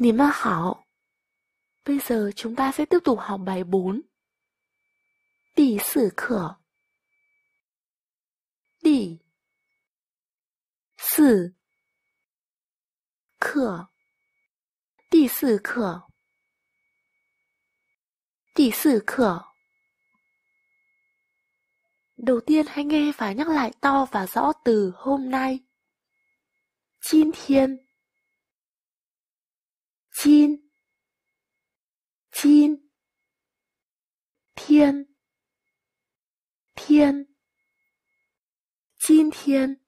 你们好。Bây giờ chúng ta sẽ tiếp tục học bài 4. Đầu tiên hãy nghe và nhắc lại to và rõ từ hôm nay. Chin thiên 今，今天，天，今天，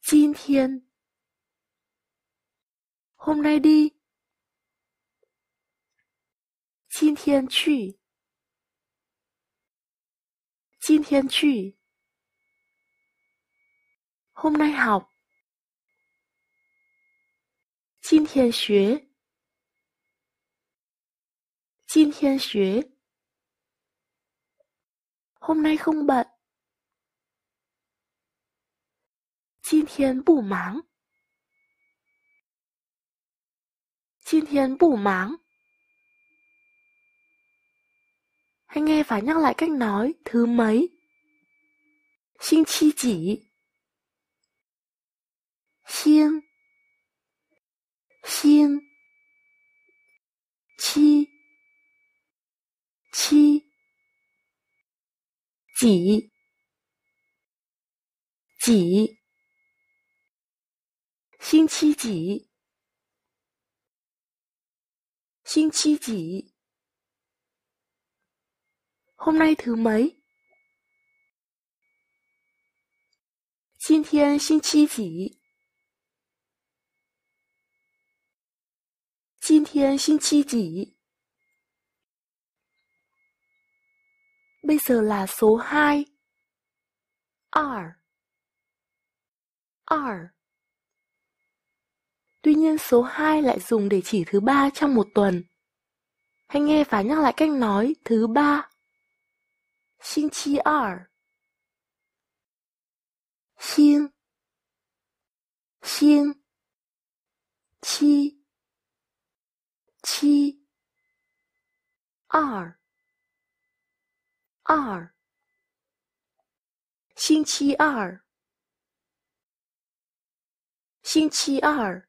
今天，hôm nay đi，今天去，今天去，hôm nay học。今天学，今天学。Hôm nay không bận. Jin thiên bù máng. Jin thiên bù máng. Anh nghe phải nhắc lại cách nói thứ mấy. Xin chi chỉ. Xin. 星期几？几？星期几？星期几？今天第几？今天星期几？今天星期几？Bây giờ là số 2. R. R. Tuy nhiên số 2 lại dùng để chỉ thứ ba trong một tuần. Hãy nghe và nhắc lại cách nói thứ ba. Xin chi R. Xin. Xin. Chi. 七二二，星期二，星期二。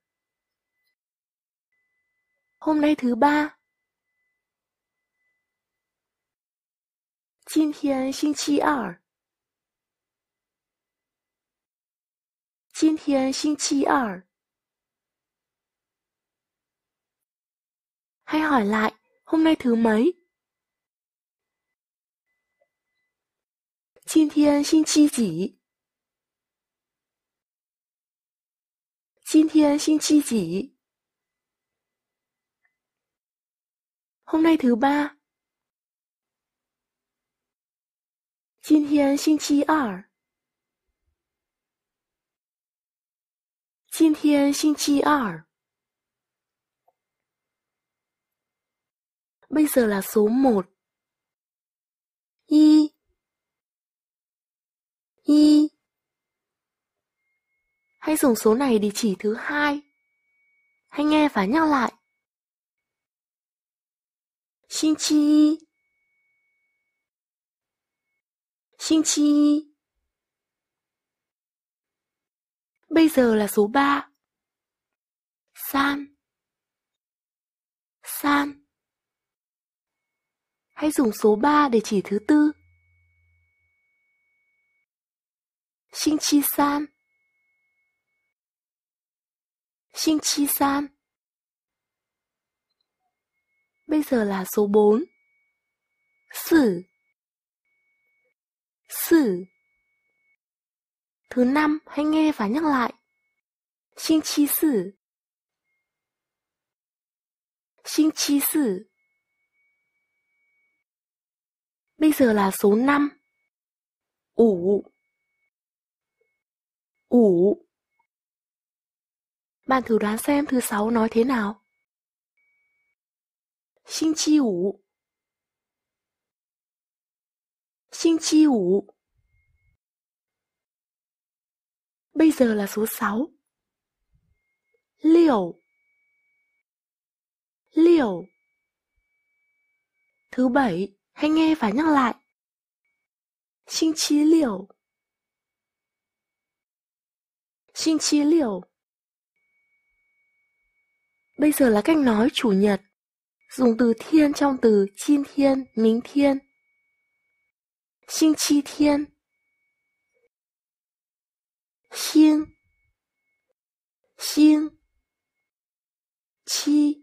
hôm nay thứ ba，今天星期二，今天星期二。hãy hỏi lại, hôm nay thứ mấy? Xin xin thiên, chi Hôm nay thứ ba. Xin xin thiên, thiên, chi chi ba。今天星期二。今天星期二。Bây giờ là số một Y Y Hãy dùng số này để chỉ thứ hai. Hãy nghe và nhắc lại. Xin chi Xin chi Bây giờ là số 3. San. San hay dùng số 3 để chỉ thứ tư. Xin chi san xin chi san Bây giờ là số 4. Sử Sử Thứ năm, hãy nghe và nhắc lại. Xin chi sử xin chi sử Bây giờ là số 5. Ủ. Ủ. Bạn thử đoán xem thứ sáu nói thế nào. Xin chi ủ. Xin chi ủ. Bây giờ là số 6. Liều. Liều. Thứ bảy Hãy nghe và nhắc lại. Xin chí liều. Xin chí liều. Bây giờ là cách nói chủ nhật. Dùng từ thiên trong từ chin thiên, 明天. Xin chi thiên. Xin. Xin. Chi.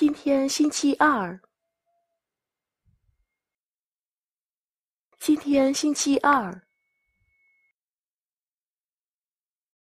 今天星期二。今天星期二。